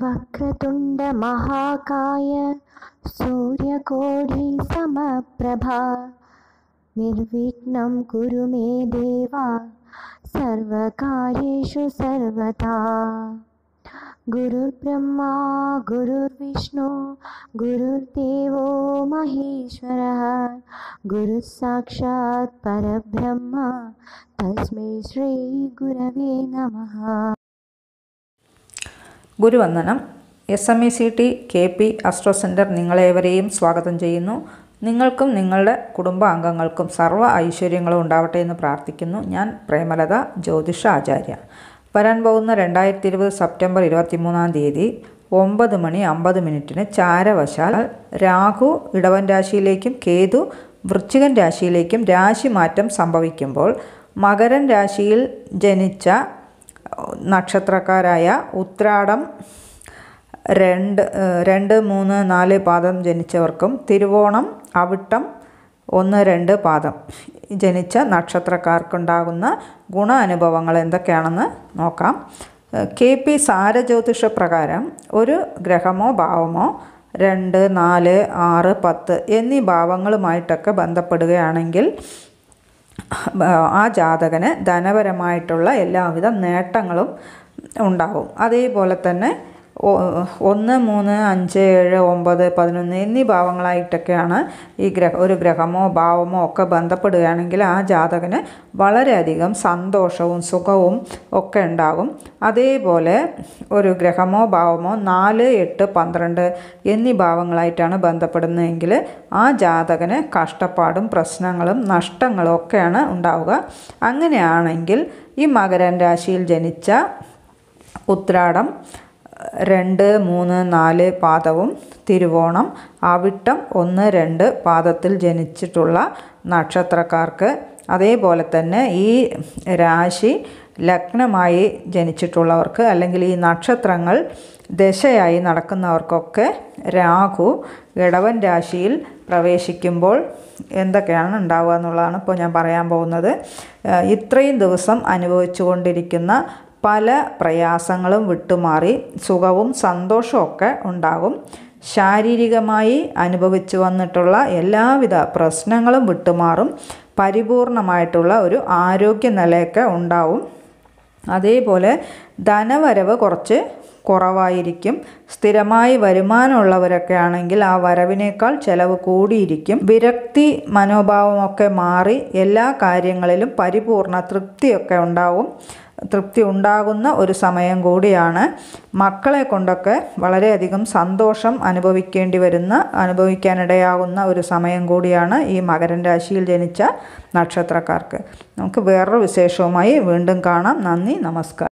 वक्रतुण्डमहाकाय समप्रभा निर्विघ्नं कुरु मे देवा सर्वकार्येषु सर्वथा गुरुर्ब्रह्मा गुरुर्विष्णु गुरुर्देवो महेश्वरः गुरुस्साक्षात् परब्रह्म तस्मै श्रीगुरवे नमः ഗുരുവന്ദനം S M E C T K P astro centre നിങ്ങളേവരെയും സ്വാഗതം ചെയ്യുന്നു നിങ്ങൾക്കും നിങ്ങളുടെ കുടുംബാംഗങ്ങൾക്കും സർവ്വ ഐശ്വര്യങ്ങളും ഉണ്ടാവട്ടെ എന്ന് പ്രാർത്ഥിക്കുന്നു ഞാൻ പ്രേമലത ജ്യോതിഷ ആചാര്യ വരാൻ പോകുന്ന രണ്ടായിരത്തി ഇരുപത് സെപ്റ്റംബർ ഇരുപത്തിമൂന്നാം തീയതി ഒമ്പത് മണി അമ്പത് മിനിറ്റിന് ചാരവശാൽ രാഹു ഇടവൻ രാശിയിലേക്കും കേതു വൃശ്ചികൻ രാശിയിലേക്കും രാശി മാറ്റം സംഭവിക്കുമ്പോൾ മകരൻ രാശിയിൽ ജനിച്ച നക്ഷത്രക്കാരായ ഉത്രാടം രണ്ട് രണ്ട് മൂന്ന് നാല് പാദം ജനിച്ചവർക്കും തിരുവോണം അവിട്ടം ഒന്ന് രണ്ട് പാദം ജനിച്ച നക്ഷത്രക്കാർക്കുണ്ടാകുന്ന ഗുണ അനുഭവങ്ങൾ എന്തൊക്കെയാണെന്ന് നോക്കാം കെ പി സാരജ്യോതിഷ പ്രകാരം ഒരു ഗ്രഹമോ ഭാവമോ രണ്ട് നാല് ആറ് പത്ത് എന്നീ ഭാവങ്ങളുമായിട്ടൊക്കെ ബന്ധപ്പെടുകയാണെങ്കിൽ ആ ജാതകന് ധനപരമായിട്ടുള്ള എല്ലാവിധ നേട്ടങ്ങളും ഉണ്ടാവും അതേപോലെ തന്നെ ഒന്ന് മൂന്ന് അഞ്ച് ഏഴ് ഒമ്പത് പതിനൊന്ന് എന്നീ ഭാവങ്ങളായിട്ടൊക്കെയാണ് ഈ ഗ്രഹ ഒരു ഗ്രഹമോ ഭാവമോ ഒക്കെ ബന്ധപ്പെടുകയാണെങ്കിൽ ആ ജാതകന് വളരെയധികം സന്തോഷവും സുഖവും ഒക്കെ ഉണ്ടാകും അതേപോലെ ഒരു ഗ്രഹമോ ഭാവമോ നാല് എട്ട് പന്ത്രണ്ട് എന്നീ ഭാവങ്ങളായിട്ടാണ് ബന്ധപ്പെടുന്നതെങ്കിൽ ആ ജാതകന് കഷ്ടപ്പാടും പ്രശ്നങ്ങളും നഷ്ടങ്ങളും ഒക്കെയാണ് ഉണ്ടാവുക അങ്ങനെയാണെങ്കിൽ ഈ മകരൻ രാശിയിൽ ജനിച്ച ഉത്രാടം രണ്ട് മൂന്ന് നാല് പാദവും തിരുവോണം അവിട്ടം ഒന്ന് രണ്ട് പാദത്തിൽ ജനിച്ചിട്ടുള്ള നക്ഷത്രക്കാർക്ക് അതേപോലെ തന്നെ ഈ രാശി ലഗ്നമായി ജനിച്ചിട്ടുള്ളവർക്ക് അല്ലെങ്കിൽ ഈ നക്ഷത്രങ്ങൾ ദശയായി നടക്കുന്നവർക്കൊക്കെ രാഹു ഇടവൻ രാശിയിൽ പ്രവേശിക്കുമ്പോൾ എന്തൊക്കെയാണ് ഉണ്ടാവുക എന്നുള്ളതാണ് ഇപ്പോൾ ഞാൻ പറയാൻ പോകുന്നത് ഇത്രയും ദിവസം അനുഭവിച്ചു കൊണ്ടിരിക്കുന്ന പല പ്രയാസങ്ങളും വിട്ടുമാറി സുഖവും സന്തോഷമൊക്കെ ഉണ്ടാകും ശാരീരികമായി അനുഭവിച്ചു വന്നിട്ടുള്ള എല്ലാവിധ പ്രശ്നങ്ങളും വിട്ടുമാറും പരിപൂർണമായിട്ടുള്ള ഒരു ആരോഗ്യ നിലയൊക്കെ ഉണ്ടാവും അതേപോലെ ധനവരവ് കുറച്ച് കുറവായിരിക്കും സ്ഥിരമായി വരുമാനമുള്ളവരൊക്കെ ആണെങ്കിൽ ആ വരവിനേക്കാൾ ചെലവ് കൂടിയിരിക്കും വിരക്തി മനോഭാവമൊക്കെ മാറി എല്ലാ കാര്യങ്ങളിലും പരിപൂർണ തൃപ്തിയൊക്കെ ഉണ്ടാവും തൃപ്തി ഉണ്ടാകുന്ന ഒരു സമയം കൂടിയാണ് മക്കളെ കൊണ്ടൊക്കെ വളരെയധികം സന്തോഷം അനുഭവിക്കേണ്ടി വരുന്ന അനുഭവിക്കാനിടയാകുന്ന ഒരു സമയം കൂടിയാണ് ഈ മകരൻ രാശിയിൽ ജനിച്ച നക്ഷത്രക്കാർക്ക് നമുക്ക് വേറൊരു വിശേഷവുമായി വീണ്ടും കാണാം നന്ദി നമസ്കാരം